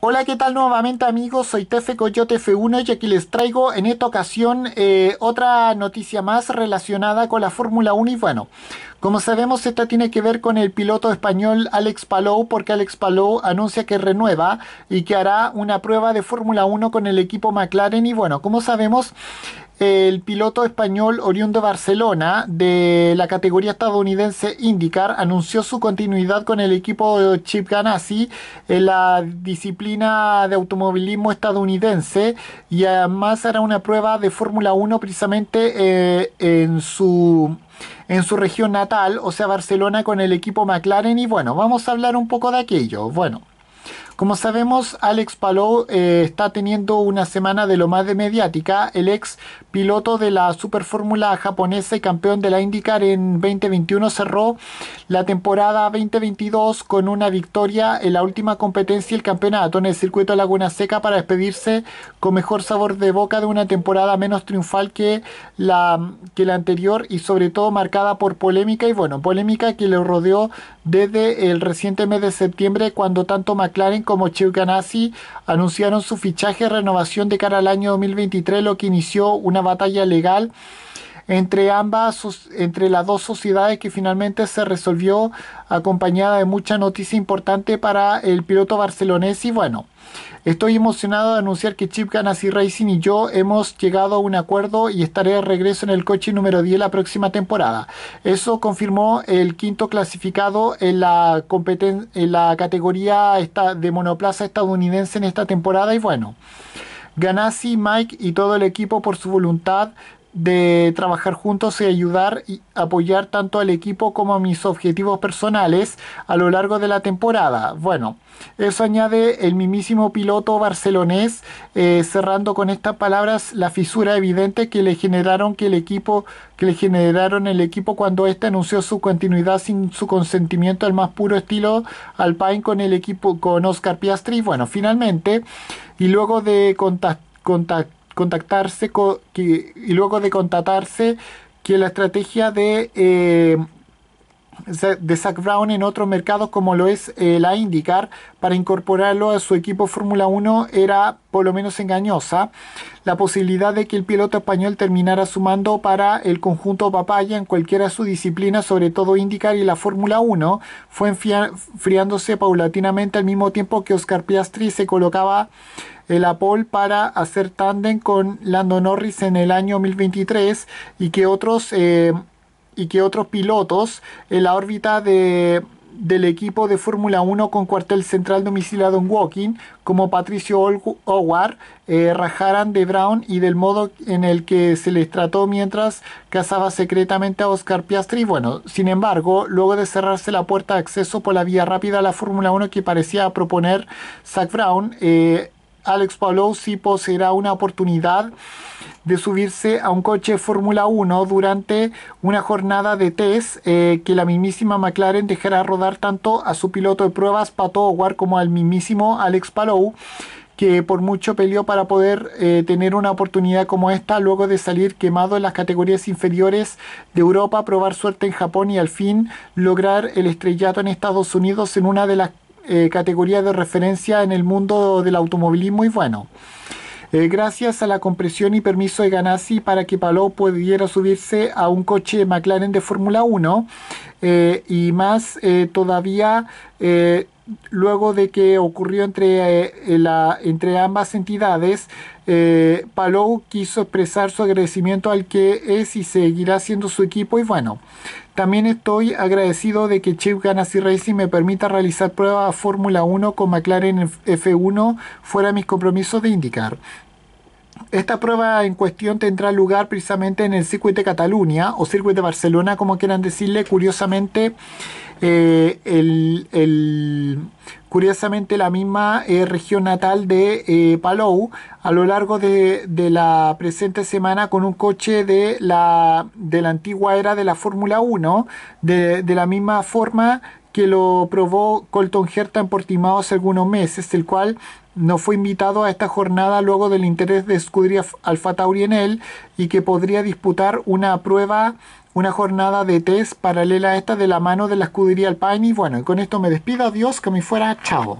Hola, ¿qué tal nuevamente amigos? Soy Tefe Coyote F1 y aquí les traigo en esta ocasión eh, otra noticia más relacionada con la Fórmula 1 y bueno, como sabemos esta tiene que ver con el piloto español Alex Palou porque Alex Palou anuncia que renueva y que hará una prueba de Fórmula 1 con el equipo McLaren y bueno, como sabemos el piloto español oriundo de Barcelona de la categoría estadounidense IndyCar anunció su continuidad con el equipo Chip Ganassi en la disciplina de automovilismo estadounidense y además hará una prueba de Fórmula 1 precisamente eh, en su en su región natal, o sea Barcelona con el equipo McLaren y bueno, vamos a hablar un poco de aquello. Bueno, como sabemos, Alex Palou eh, está teniendo una semana de lo más de mediática. El ex piloto de la Superfórmula japonesa y campeón de la IndyCar en 2021 cerró la temporada 2022 con una victoria en la última competencia el campeonato en el circuito Laguna Seca para despedirse con mejor sabor de boca de una temporada menos triunfal que la, que la anterior y sobre todo marcada por polémica y bueno, polémica que le rodeó desde el reciente mes de septiembre cuando tanto McLaren como Ganassi anunciaron su fichaje renovación de cara al año 2023, lo que inició una batalla legal entre ambas, entre las dos sociedades que finalmente se resolvió acompañada de mucha noticia importante para el piloto barcelonés y bueno. Estoy emocionado de anunciar que Chip Ganassi Racing y yo hemos llegado a un acuerdo y estaré de regreso en el coche número 10 la próxima temporada. Eso confirmó el quinto clasificado en la, competencia en la categoría esta de monoplaza estadounidense en esta temporada y bueno. Ganassi, Mike y todo el equipo por su voluntad de trabajar juntos y ayudar y apoyar tanto al equipo como a mis objetivos personales a lo largo de la temporada. Bueno, eso añade el mismísimo piloto barcelonés, eh, cerrando con estas palabras la fisura evidente que le generaron que el equipo que le generaron el equipo cuando éste anunció su continuidad sin su consentimiento al más puro estilo Alpine con el equipo con Oscar Piastri. Bueno, finalmente y luego de contactar contactarse y luego de contactarse que la estrategia de eh, de Zach Brown en otros mercados como lo es eh, la IndyCar para incorporarlo a su equipo Fórmula 1 era por lo menos engañosa. La posibilidad de que el piloto español terminara sumando para el conjunto papaya en cualquiera de sus disciplinas, sobre todo IndyCar y la Fórmula 1, fue enfriándose paulatinamente al mismo tiempo que Oscar Piastri se colocaba el Apol para hacer tándem con Lando Norris en el año 2023 y que otros... Eh, y que otros pilotos en la órbita de, del equipo de Fórmula 1 con cuartel central domiciliado en Woking, como Patricio Howard, eh, rajaran de Brown y del modo en el que se les trató mientras cazaba secretamente a Oscar Piastri. Bueno, sin embargo, luego de cerrarse la puerta de acceso por la vía rápida a la Fórmula 1 que parecía proponer Zach Brown, eh, Alex Palou poseerá una oportunidad de subirse a un coche Fórmula 1 durante una jornada de test eh, que la mismísima McLaren dejará rodar tanto a su piloto de pruebas Pato Howard como al mismísimo Alex Palou que por mucho peleó para poder eh, tener una oportunidad como esta luego de salir quemado en las categorías inferiores de Europa, probar suerte en Japón y al fin lograr el estrellato en Estados Unidos en una de las eh, categoría de referencia en el mundo del automovilismo y bueno. Eh, gracias a la compresión y permiso de Ganassi para que Palou pudiera subirse a un coche McLaren de Fórmula 1 eh, y más todavía luego de que ocurrió entre, la, entre ambas entidades, Palou quiso expresar su agradecimiento al que es y seguirá siendo su equipo y bueno, también estoy agradecido de que Chip Ganassi Racing me permita realizar pruebas Fórmula 1 con McLaren F1 fuera de mis compromisos de indicar. Esta prueba en cuestión tendrá lugar precisamente en el circuito de Cataluña o circuito de Barcelona, como quieran decirle, curiosamente eh, curiosamente la misma eh, región natal de eh, Palou a lo largo de, la presente semana con un coche de la, antigua era de la Fórmula 1, de, la misma forma que lo probó Colton Herta en hace algunos meses, el cual no fue invitado a esta jornada luego del interés de Scuderia Alfa Tauri en él y que podría disputar una prueba, una jornada de test paralela a esta de la mano de la Scuderia Alpine. Y bueno, y con esto me despido, adiós, que me fuera, chao.